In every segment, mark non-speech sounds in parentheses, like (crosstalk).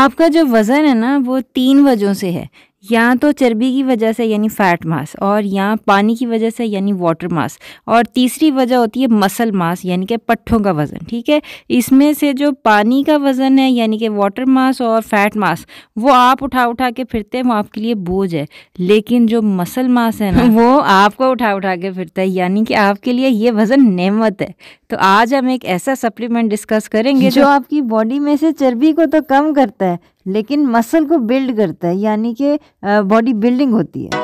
आपका जो वज़न है ना वो तीन वजहों से है यहाँ तो चर्बी की वजह से यानी फ़ैट मास और यहाँ पानी की वजह से यानी वाटर मास और तीसरी वजह होती है मसल मास यानी कि पट्ठों का वज़न ठीक है इसमें से जो पानी का वज़न है यानी कि वाटर मास और फैट मास वो आप उठा उठा के फिरते हैं वो आपके लिए बोझ है लेकिन जो मसल मास है ना (laughs) वो आपको उठा उठा के फिरता है यानी कि आपके लिए ये वज़न नमत है तो आज हम एक ऐसा सप्लीमेंट डिस्कस करेंगे जो आपकी बॉडी में से चर्बी को तो कम करता है लेकिन मसल को बिल्ड करता है यानी कि बॉडी बिल्डिंग होती है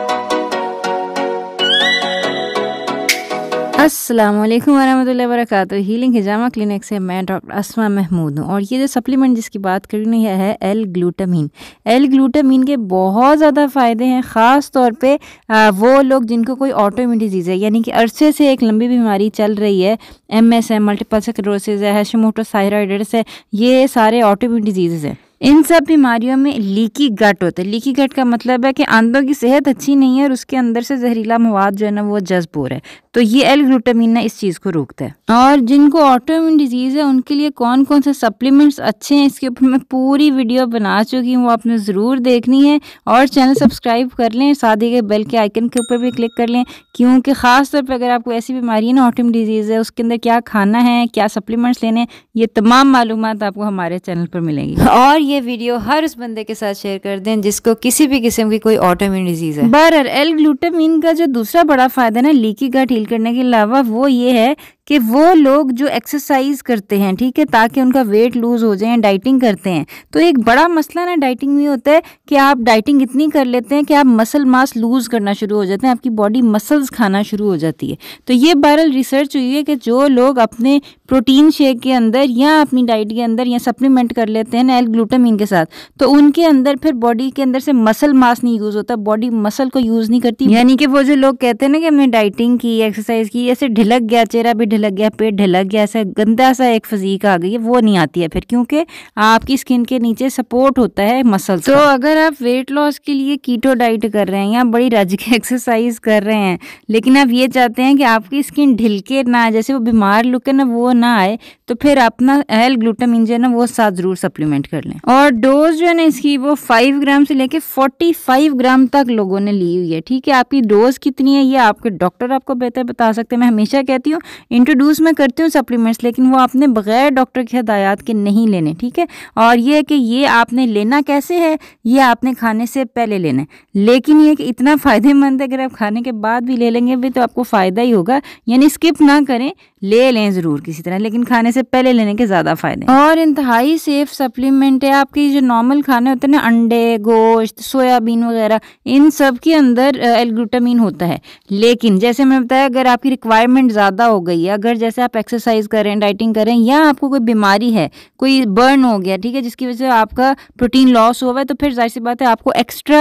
अस्सलाम वालेकुम वरहमतुल्लाहि वरकत हीलिंग हिजामा क्लिनिक से मैं डॉक्टर असमा महमूद हूँ और ये जो सप्लीमेंट जिसकी बात करनी है, है एल ग्लूटामीन एल ग्लूटामीन के बहुत ज़्यादा फ़ायदे हैं ख़ास तौर पे आ, वो लोग जिनको कोई ऑटो इम्यून डिजीज़ है यानी कि अरसे से एक लंबी बीमारी चल रही है एम एस है मल्टीपल स्क्रोसिस है हैशमोटोसाइराइडस है ये सारे ऑटो इम्यून डिजीज़ हैं इन सब बीमारियों में लीकी गट होता है लीकी गट का मतलब है कि आंतों की सेहत अच्छी नहीं है और उसके अंदर से जहरीला मवाद जो है ना वो जज्ब हो रहा है तो ये एल ग्लूटामिन ना इस चीज़ को रोकता है और जिनको ऑटोइम्यून डिजीज़ है उनके लिए कौन कौन से सप्लीमेंट्स अच्छे हैं इसके ऊपर मैं पूरी वीडियो बना चुकी हूँ वो आपने ज़रूर देखनी है और चैनल सब्सक्राइब कर लें साथ ही बेल के आइकन के ऊपर भी क्लिक कर लें क्योंकि ख़ास तौर पर अगर आपको ऐसी बीमारी है ना ऑटोम डिजीज़ है उसके अंदर क्या खाना है क्या सप्लीमेंट्स लेने ये तमाम मालूम आपको हमारे चैनल पर मिलेंगी और ये वीडियो हर उस बंदे के साथ शेयर कर दें जिसको किसी भी किस्म की कोई ऑटोम्यून डिजीज़ है बर एल ग्लूटामिन का जो दूसरा बड़ा फ़ायदा ना लीकी गट करने के अलावा वो ये है कि वो लोग जो एक्सरसाइज करते हैं ठीक है ताकि उनका वेट लूज़ हो जाए डाइटिंग करते हैं तो एक बड़ा मसला ना डाइटिंग में होता है कि आप डाइटिंग इतनी कर लेते हैं कि आप मसल मास लूज़ करना शुरू हो जाते हैं आपकी बॉडी मसल्स खाना शुरू हो जाती है तो ये बहरल रिसर्च हुई है कि जो लोग अपने प्रोटीन शेक के अंदर या अपनी डाइट के अंदर या सप्लीमेंट कर लेते हैं एल ग्लूटामिन के साथ तो उनके अंदर फिर बॉडी के अंदर से मसल मास नहीं यूज़ होता बॉडी मसल को यूज़ नहीं करती यानी कि वो जो लोग कहते हैं ना कि हमने डाइटिंग की एक्सरसाइज की ऐसे ढिलक गया चेहरा भी ढलक गया पेट ढलक गया ऐसा गंदा सा एक फजीक आ गई है वो नहीं आती है फिर क्योंकि आपकी स्किन के नीचे सपोर्ट होता है मसल तो अगर आप वेट लॉस के लिए कीटो डाइट कर रहे हैं या बड़ी रज के एक्सरसाइज कर रहे हैं लेकिन आप ये चाहते हैं कि आपकी स्किन ढिलके ना आए जैसे वो बीमार लुके ना वो ना आए तो फिर अपना एल ग्लूटामिन जो है ना वो साथ ज़रूर सप्लीमेंट कर लें और डोज जो है ना इसकी वो फाइव ग्राम से लेके फोर्टी फाइव ग्राम तक लोगों ने ली हुई है ठीक है आपकी डोज कितनी है ये आपके डॉक्टर आपको बेहतर बता सकते हैं मैं हमेशा कहती हूँ इंट्रोड्यूस मैं करती हूँ सप्लीमेंट्स लेकिन वो आपने बगैर डॉक्टर की हदायत के नहीं लेने ठीक है और ये है कि ये आपने लेना कैसे है ये आपने खाने से पहले लेना है लेकिन ये कि इतना फ़ायदेमंद है अगर आप खाने के बाद भी ले लेंगे भी तो आपको फ़ायदा ही होगा यानी स्किप ना करें ले लें ज़रूर किसी तरह लेकिन खाने से पहले लेने के ज़्यादा फ़ायदे और इंतहाई सेफ सप्लीमेंट है आपके जो नॉर्मल खाने होते हैं ना अंडे गोश्त सोयाबीन वगैरह इन सब के अंदर एलग्लूटामिन होता है लेकिन जैसे मैंने बताया अगर आपकी रिक्वायरमेंट ज़्यादा हो गई है चाहिए अगर जैसे आप एक्सरसाइज करें डाइटिंग करें या आपको कोई बीमारी है कोई बर्न हो गया ठीक है जिसकी वजह से आपका प्रोटीन लॉस हुआ है तो फिर जाहिर सी बात है आपको एक्स्ट्रा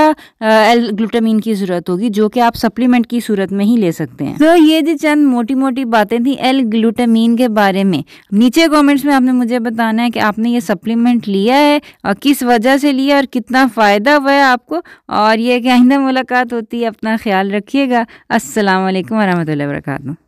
एल ग्लूटामिन की ज़रूरत होगी जो कि आप सप्लीमेंट की सूरत में ही ले सकते हैं तो ये जो चंद मोटी मोटी बातें थी एल ग्लूटामिन के बारे में नीचे कॉमेंट्स में आपने मुझे बताना है कि आपने ये सप्लीमेंट लिया है और किस वजह से लिया और कितना फ़ायदा हुआ है आपको और ये कि आइंदा मुलाकात होती है अपना ख्याल रखिएगा असलकम वरहमल वर्का